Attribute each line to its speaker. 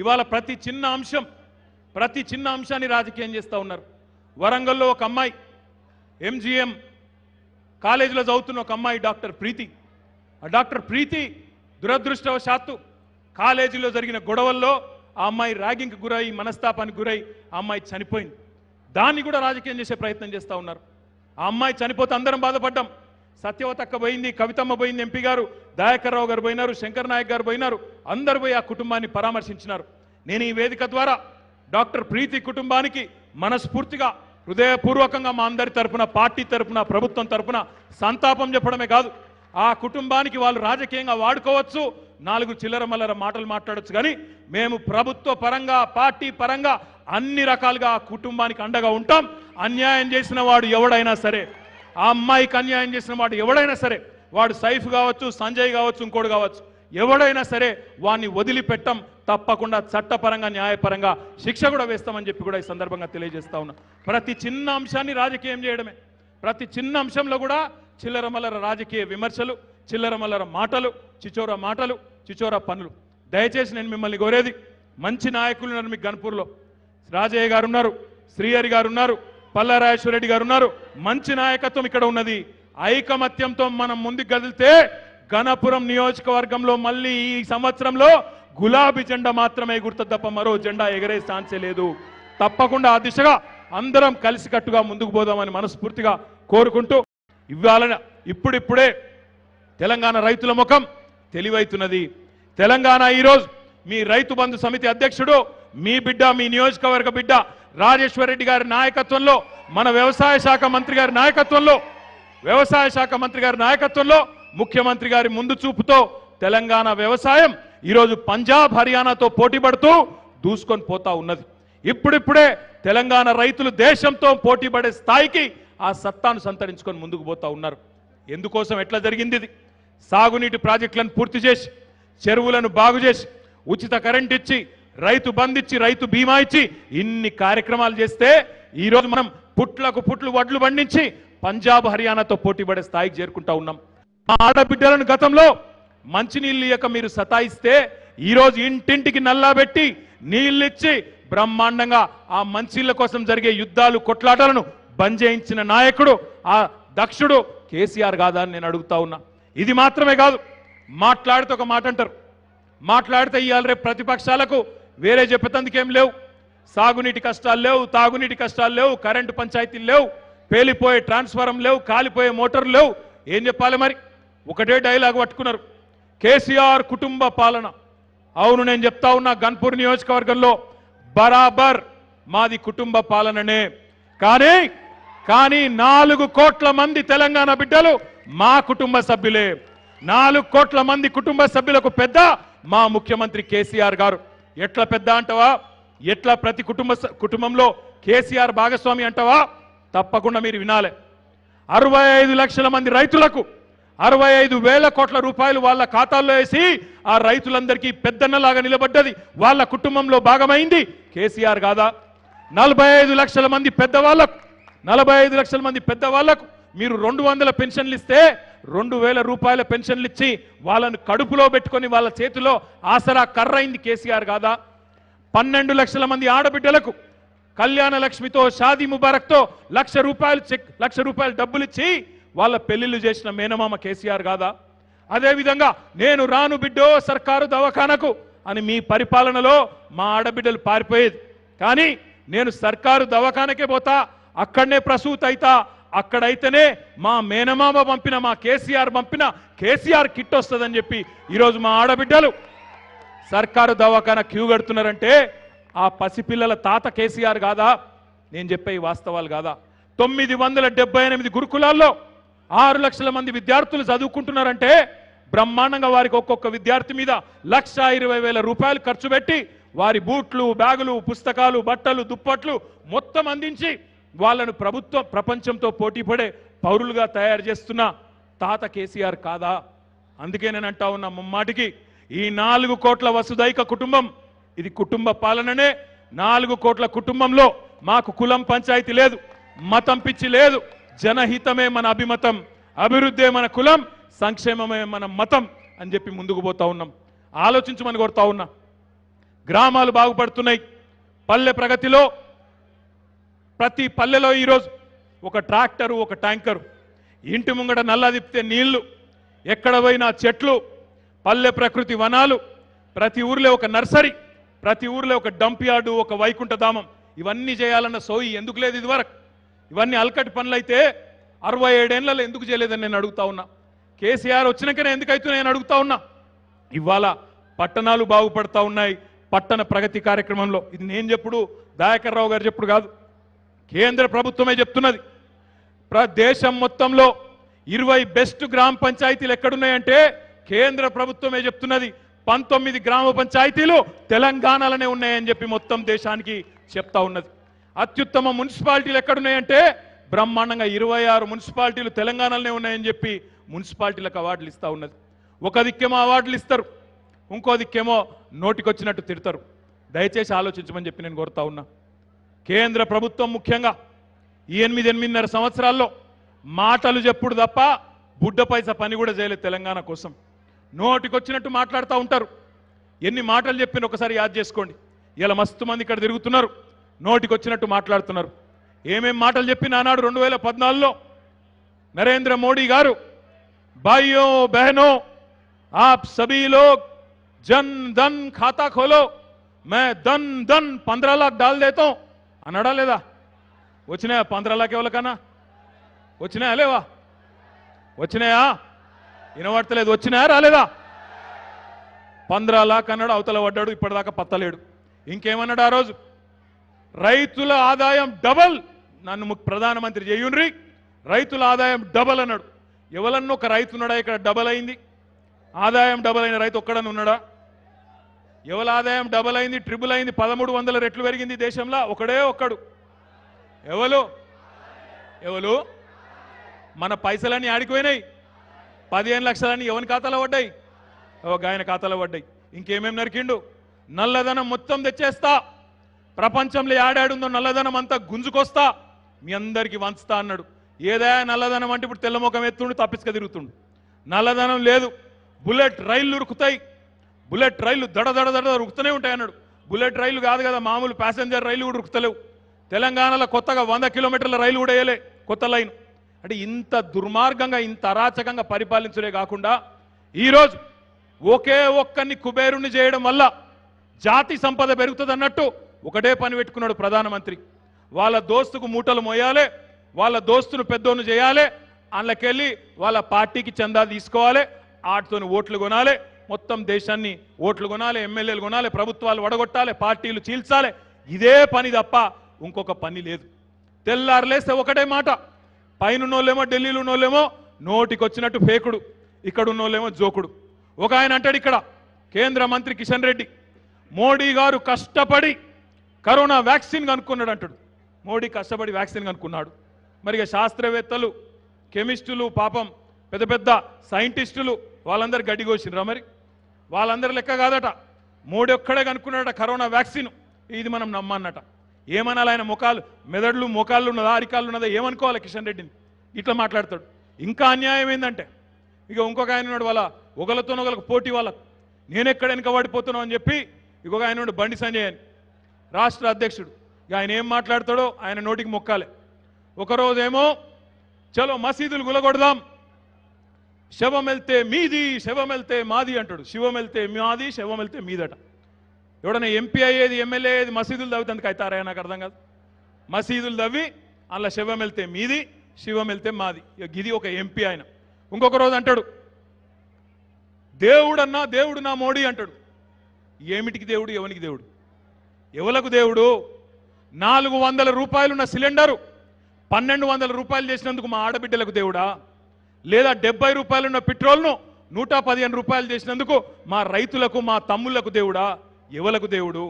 Speaker 1: ఇవాళ ప్రతి చిన్న అంశం ప్రతి చిన్న అంశాన్ని రాజకీయం చేస్తూ ఉన్నారు వరంగల్లో ఒక అమ్మాయి ఎంజిఎం కాలేజీలో చదువుతున్న ఒక అమ్మాయి డాక్టర్ ప్రీతి ఆ డాక్టర్ ప్రీతి దురదృష్టవశాత్తు కాలేజీలో జరిగిన గొడవల్లో ఆ అమ్మాయి ర్యాగింగ్కి గురై మనస్తాపానికి గురై ఆ అమ్మాయి చనిపోయింది దాన్ని కూడా రాజకీయం చేసే ప్రయత్నం చేస్తూ ఉన్నారు ఆ అమ్మాయి చనిపోతే అందరం బాధపడ్డాం సత్యవతక్క పోయింది కవితమ్మ పోయింది ఎంపీ గారు దయాకర్రావు గారు పోయినారు శంకర్ నాయక్ గారు పోయినారు అందరు పోయి ఆ కుటుంబాన్ని పరామర్శించినారు నేను ఈ వేదిక ద్వారా డాక్టర్ ప్రీతి కుటుంబానికి మనస్ఫూర్తిగా హృదయపూర్వకంగా మా అందరి తరఫున పార్టీ తరఫున ప్రభుత్వం తరఫున సంతాపం చెప్పడమే కాదు ఆ కుటుంబానికి వాళ్ళు రాజకీయంగా వాడుకోవచ్చు నాలుగు చిల్లర మల్లర మాటలు మాట్లాడచ్చు కానీ మేము ప్రభుత్వ పరంగా పార్టీ పరంగా అన్ని రకాలుగా ఆ కుటుంబానికి అండగా ఉంటాం అన్యాయం చేసిన వాడు ఎవడైనా సరే ఆ అమ్మాయికి అన్యాయం చేసిన వాడు ఎవడైనా సరే వాడు సైఫ్ కావచ్చు సంజయ్ కావచ్చు ఇంకోడు కావచ్చు ఎవడైనా సరే వాడిని వదిలిపెట్టం తప్పకుండా చట్టపరంగా న్యాయపరంగా శిక్ష కూడా వేస్తామని చెప్పి కూడా ఈ సందర్భంగా తెలియజేస్తా ఉన్నా ప్రతి చిన్న అంశాన్ని రాజకీయం చేయడమే ప్రతి చిన్న అంశంలో కూడా చిల్లరమల్లర రాజకీయ విమర్శలు చిల్లరమల్లర మాటలు చిచోర మాటలు చిచోర పనులు దయచేసి నేను మిమ్మల్ని కోరేది మంచి నాయకులు ఉన్నారు మీకు గన్పూర్లో రాజయ్య గారు ఉన్నారు శ్రీహరి గారు ఉన్నారు రెడ్డి గారు ఉన్నారు మంచి నాయకత్వం ఇక్కడ ఉన్నది ఐకమత్యంతో మనం ముందుకు కదిలితే గణపురం నియోజకవర్గంలో మళ్ళీ ఈ సంవత్సరంలో గులాబీ జెండా మాత్రమే గుర్తు తప్ప మరో జెండా ఎగరే ఛాన్సే లేదు తప్పకుండా ఆ దిశగా అందరం కలిసికట్టుగా ముందుకు పోదామని మనస్ఫూర్తిగా కోరుకుంటూ ఇవ్వాలని ఇప్పుడిప్పుడే తెలంగాణ రైతుల ముఖం తెలివైతున్నది తెలంగాణ ఈరోజు మీ రైతు బంధు సమితి అధ్యక్షుడు మీ బిడ్డ మీ నియోజకవర్గ బిడ్డ రెడ్డి గారి నాయకత్వంలో మన వ్యవసాయ శాఖ మంత్రి గారి నాయకత్వంలో వ్యవసాయ శాఖ మంత్రి గారి నాయకత్వంలో ముఖ్యమంత్రి గారి ముందు చూపుతో తెలంగాణ వ్యవసాయం ఈరోజు పంజాబ్ హర్యానాతో పోటీ పడుతూ దూసుకొని పోతా ఉన్నది ఇప్పుడిప్పుడే తెలంగాణ రైతులు దేశంతో పోటీ పడే స్థాయికి ఆ సత్తాను సంతరించుకొని ముందుకు పోతా ఉన్నారు ఎందుకోసం ఎట్లా జరిగింది ఇది సాగునీటి ప్రాజెక్టులను పూర్తి చేసి చెరువులను బాగు చేసి ఉచిత కరెంట్ ఇచ్చి రైతు బంధిచ్చి రైతు బీమా ఇచ్చి ఇన్ని కార్యక్రమాలు చేస్తే ఈరోజు మనం పుట్లకు పుట్లు వడ్లు పండించి పంజాబ్ హర్యానాతో పోటీ పడే స్థాయికి చేరుకుంటా ఉన్నాం మా ఆడబిడ్డలను గతంలో మంచినీళ్ళు ఇయ్యక మీరు సతాయిస్తే ఈరోజు ఇంటింటికి నల్లాబెట్టి నీళ్ళిచ్చి బ్రహ్మాండంగా ఆ మంచిళ్ళ కోసం జరిగే యుద్ధాలు కొట్లాటలను బంద్ చేయించిన నాయకుడు ఆ దక్షుడు కేసీఆర్ కాదా అని నేను అడుగుతా ఉన్నా ఇది మాత్రమే కాదు మాట్లాడితే ఒక మాట అంటారు మాట్లాడితే ఇవాళ రేపు ప్రతిపక్షాలకు వేరే చెప్పేతందుకేం లేవు సాగునీటి కష్టాలు లేవు తాగునీటి కష్టాలు లేవు కరెంటు పంచాయతీలు లేవు పేలిపోయే ట్రాన్స్ఫారం లేవు కాలిపోయే మోటార్లు లేవు ఏం చెప్పాలి మరి ఒకటే డైలాగ్ పట్టుకున్నారు కేసీఆర్ కుటుంబ పాలన అవును నేను చెప్తా ఉన్నా గన్పూర్ నియోజకవర్గంలో బరాబర్ మాది కుటుంబ పాలననే కానీ కానీ నాలుగు కోట్ల మంది తెలంగాణ బిడ్డలు మా కుటుంబ సభ్యులే నాలుగు కోట్ల మంది కుటుంబ సభ్యులకు పెద్ద మా ముఖ్యమంత్రి కేసీఆర్ గారు ఎట్ల పెద్ద అంటవా ఎట్లా ప్రతి కుటుంబ కుటుంబంలో కేసీఆర్ భాగస్వామి అంటవా తప్పకుండా మీరు వినాలి అరవై ఐదు లక్షల మంది రైతులకు అరవై ఐదు వేల కోట్ల రూపాయలు వాళ్ళ ఖాతాల్లో వేసి ఆ రైతులందరికీ పెద్దన్నలాగా నిలబడ్డది వాళ్ళ కుటుంబంలో భాగమైంది కేసీఆర్ కాదా నలభై ఐదు లక్షల మంది పెద్దవాళ్లకు నలభై ఐదు లక్షల మంది పెద్దవాళ్లకు మీరు రెండు వందల పెన్షన్లు ఇస్తే రెండు వేల రూపాయల పెన్షన్లు ఇచ్చి వాళ్ళను కడుపులో పెట్టుకొని వాళ్ళ చేతిలో ఆసరా కర్రైంది కేసీఆర్ కాదా పన్నెండు లక్షల మంది ఆడబిడ్డలకు కళ్యాణ లక్ష్మితో షాదీ ముబారక్తో లక్ష రూపాయలు చెక్ లక్ష రూపాయలు డబ్బులు ఇచ్చి వాళ్ళ పెళ్లిళ్ళు చేసిన మేనమామ కేసీఆర్ కాదా అదేవిధంగా నేను రాను బిడ్డో సర్కారు దవాఖానకు అని మీ పరిపాలనలో మా ఆడబిడ్డలు పారిపోయేది కానీ నేను సర్కారు దవాఖానకే పోతా అక్కడనే ప్రసూత అవుతా అక్కడైతేనే మా మేనమామ పంపిన మా కేసీఆర్ పంపిన కేసీఆర్ కిట్ వస్తుందని చెప్పి ఈరోజు మా ఆడబిడ్డలు సర్కారు దవాఖాన క్యూ కడుతున్నారంటే ఆ పసిపిల్లల తాత కేసీఆర్ కాదా నేను చెప్పే ఈ వాస్తవాలు కాదా తొమ్మిది వందల డెబ్బై ఎనిమిది గురుకులాల్లో ఆరు లక్షల మంది విద్యార్థులు చదువుకుంటున్నారంటే బ్రహ్మాండంగా వారికి ఒక్కొక్క విద్యార్థి మీద లక్ష ఇరవై వేల రూపాయలు ఖర్చు పెట్టి వారి బూట్లు బ్యాగులు పుస్తకాలు బట్టలు దుప్పట్లు మొత్తం అందించి వాళ్ళను ప్రభుత్వం ప్రపంచంతో పోటీపడే పౌరులుగా తయారు చేస్తున్న తాత కేసీఆర్ కాదా అందుకే నేను అంటా ఉన్న ముమ్మాటికి ఈ నాలుగు కోట్ల వసుదైక కుటుంబం ఇది కుటుంబ పాలననే నాలుగు కోట్ల కుటుంబంలో మాకు కులం పంచాయతీ లేదు మతం పిచ్చి లేదు జనహితమే మన అభిమతం అభివృద్ధే మన కులం సంక్షేమమే మన మతం అని చెప్పి ముందుకు పోతా ఉన్నాం ఆలోచించమని కోరుతా ఉన్నా గ్రామాలు బాగుపడుతున్నాయి పల్లె ప్రగతిలో ప్రతి పల్లెలో ఈరోజు ఒక ట్రాక్టరు ఒక ట్యాంకరు ఇంటి ముంగట నల్లదిప్తే నీళ్లు ఎక్కడ చెట్లు పల్లె ప్రకృతి వనాలు ప్రతి ఊర్లో ఒక నర్సరీ ప్రతి ఊర్లో ఒక డంప్ యార్డు ఒక వైకుంఠధామం ఇవన్నీ చేయాలన్న సోయి ఎందుకు లేదు ఇదివరకు ఇవన్నీ అలకటి పనులైతే అరవై ఏడేళ్ళలో ఎందుకు చేయలేదని నేను అడుగుతా ఉన్నా కేసీఆర్ వచ్చినాకనే ఎందుకైతే నేను అడుగుతా ఉన్నా ఇవాళ పట్టణాలు బాగుపడతా ఉన్నాయి పట్టణ ప్రగతి కార్యక్రమంలో ఇది నేను చెప్పుడు రావు గారు చెప్పుడు కాదు కేంద్ర ప్రభుత్వమే చెప్తున్నది దేశం మొత్తంలో ఇరవై బెస్ట్ గ్రామ పంచాయతీలు ఎక్కడున్నాయంటే కేంద్ర ప్రభుత్వమే చెప్తున్నది పంతొమ్మిది గ్రామ పంచాయతీలు తెలంగాణలోనే ఉన్నాయని చెప్పి మొత్తం దేశానికి చెప్తా ఉన్నది అత్యుత్తమ మున్సిపాలిటీలు ఎక్కడున్నాయంటే బ్రహ్మాండంగా ఇరవై ఆరు మున్సిపాలిటీలు తెలంగాణలోనే ఉన్నాయని చెప్పి మున్సిపాలిటీలకు అవార్డులు ఇస్తూ ఉన్నది ఒక దిక్కేమో అవార్డులు ఇస్తారు ఇంకో దిక్కేమో నోటికొచ్చినట్టు తిడతారు దయచేసి ఆలోచించమని చెప్పి నేను కోరుతా ఉన్నా కేంద్ర ప్రభుత్వం ముఖ్యంగా ఈ ఎనిమిది ఎనిమిదిన్నర సంవత్సరాల్లో మాటలు చెప్పుడు తప్ప బుడ్డ పైస పని కూడా చేయలేదు తెలంగాణ కోసం నోటికొచ్చినట్టు మాట్లాడుతూ ఉంటారు ఎన్ని మాటలు చెప్పిన ఒకసారి యాద్ చేసుకోండి ఇలా మస్తు మంది ఇక్కడ తిరుగుతున్నారు నోటికొచ్చినట్టు మాట్లాడుతున్నారు ఏమేం మాటలు చెప్పిన ఆనాడు రెండు వేల పద్నాలుగులో నరేంద్ర మోడీ గారు భాయ్యో బహనో ఆప్ సభీ జన్ ధన్ ఖాతా ఖోలో మే ధన్ ధన్ పంద్రహ లాక్ డాల్ దేతో అన్నాడా లేదా వచ్చినాయా పంద్రలాకి ఎవరికన్నా వచ్చినాయా లేవా వచ్చినాయా వినబడతలేదు వచ్చినాయా రాలేదా లాక్ అన్నాడు అవతల పడ్డాడు ఇప్పటిదాకా పత్తలేడు ఇంకేమన్నాడు ఆ రోజు రైతుల ఆదాయం డబల్ నన్ను ప్రధానమంత్రి చేయుండ్రి రైతుల ఆదాయం డబల్ అన్నాడు ఎవలన్నో ఒక రైతు ఉన్నాడా ఇక్కడ డబల్ అయింది ఆదాయం డబల్ అయిన రైతు ఒక్కడని ఉన్నాడా ఎవరి ఆదాయం డబుల్ అయింది ట్రిపుల్ అయింది పదమూడు వందల రెట్లు పెరిగింది దేశంలో ఒకడే ఒక్కడు ఎవరు ఎవరు మన పైసలన్నీ ఆడిపోయినాయి పదిహేను లక్షలన్నీ ఎవరి ఖాతాలో పడ్డాయి ఒక ఆయన ఖాతాలో పడ్డాయి ఇంకేమేం నరికిండు నల్లధనం మొత్తం తెచ్చేస్తా ప్రపంచంలో ఆడాడుందో నల్లధనం అంతా గుంజుకొస్తా మీ అందరికీ వంచుతా అన్నాడు ఏదైనా నల్లధనం అంటే ఇప్పుడు తెల్లముఖం ఎత్తుండు తప్పించుక తిరుగుతుండు నల్లధనం లేదు బుల్లెట్ రైళ్లు ఉరుకుతాయి బుల్లెట్ రైలు దడ దడ దడ రుక్కుతూనే ఉంటాయన్నాడు బుల్లెట్ రైలు కాదు కదా మామూలు ప్యాసింజర్ రైలు కూడా రుక్తలేవు తెలంగాణలో కొత్తగా వంద కిలోమీటర్ల రైలు కూడా వేయలే కొత్త లైన్ అంటే ఇంత దుర్మార్గంగా ఇంత అరాచకంగా పరిపాలించలే కాకుండా ఈరోజు ఒకే ఒక్కరిని కుబేరుణ్ణి చేయడం వల్ల జాతి సంపద పెరుగుతుంది అన్నట్టు ఒకటే పని పెట్టుకున్నాడు ప్రధానమంత్రి వాళ్ళ దోస్తుకు మూటలు మోయాలి వాళ్ళ దోస్తును పెద్దోను చేయాలి అందులోకెళ్ళి వాళ్ళ పార్టీకి చందా తీసుకోవాలి ఆటితోని ఓట్లు కొనాలి మొత్తం దేశాన్ని ఓట్లు కొనాలి ఎమ్మెల్యేలు కొనాలి ప్రభుత్వాలు వడగొట్టాలి పార్టీలు చీల్చాలి ఇదే పని తప్ప ఇంకొక పని లేదు తెల్లారులేస్తే ఒకటే మాట పైన ఉన్నోళ్ళేమో ఢిల్లీలో ఉన్నోళ్ళేమో నోటికొచ్చినట్టు ఫేకుడు ఇక్కడ ఉన్నోళ్ళేమో జోకుడు ఒక ఆయన అంటాడు ఇక్కడ కేంద్ర మంత్రి కిషన్ రెడ్డి మోడీ గారు కష్టపడి కరోనా వ్యాక్సిన్ కనుక్కున్నాడు అంటాడు మోడీ కష్టపడి వ్యాక్సిన్ కనుక్కున్నాడు మరి శాస్త్రవేత్తలు కెమిస్టులు పాపం పెద్ద పెద్ద సైంటిస్టులు వాళ్ళందరూ గడ్డిగోసినరా మరి వాళ్ళందరి లెక్క కాదట మూడొక్కడే కనుక్కున్నాడట కరోనా వ్యాక్సిన్ ఇది మనం నమ్మన్నట ఏమనాలి ఆయన ముఖాలు మెదడులు ముఖాలు ఉన్నదా అరికాళ్ళు ఉన్నదా ఏమనుకోవాలి కిషన్ రెడ్డిని ఇట్లా మాట్లాడతాడు ఇంకా అన్యాయం ఏంటంటే ఇక ఇంకొక ఆయన ఉన్నాడు వాళ్ళ ఒకళ్ళతోనొకళ్ళకు పోటీ వాళ్ళకు నేను ఎక్కడ వెనక పడిపోతున్నావు అని చెప్పి ఇంకొక ఆయన ఉన్నాడు బండి సంజయ్ అని రాష్ట్ర అధ్యక్షుడు ఇక ఆయన ఏం మాట్లాడతాడో ఆయన నోటికి మొక్కాలి ఒకరోజేమో చలో మసీదులు గులగొడదాం శవం వెళ్తే మీది శవం వెళ్తే మాది అంటాడు శివం వెళ్తే మాది శవం వెళ్తే మీదట ఎవడన్నా ఎంపీ అయ్యేది ఎమ్మెల్యే అయ్యేది మసీదులు తవ్వుతందుకు అవుతారా నాకు అర్థం కాదు మసీదులు తవ్వి అలా శవం వెళ్తే మీది శివం వెళ్తే మాది గిది ఒక ఎంపీ ఆయన ఇంకొక రోజు అంటాడు దేవుడన్నా దేవుడు నా మోడీ అంటాడు ఏమిటికి దేవుడు ఎవనికి దేవుడు ఎవలకు దేవుడు నాలుగు వందల రూపాయలున్న సిలిండరు పన్నెండు వందల రూపాయలు చేసినందుకు మా ఆడబిడ్డలకు దేవుడా లేదా డెబ్బై రూపాయలున్న పెట్రోల్ను నూట పదిహేను రూపాయలు చేసినందుకు మా రైతులకు మా తమ్ముళ్లకు దేవుడా ఎవలకు దేవుడు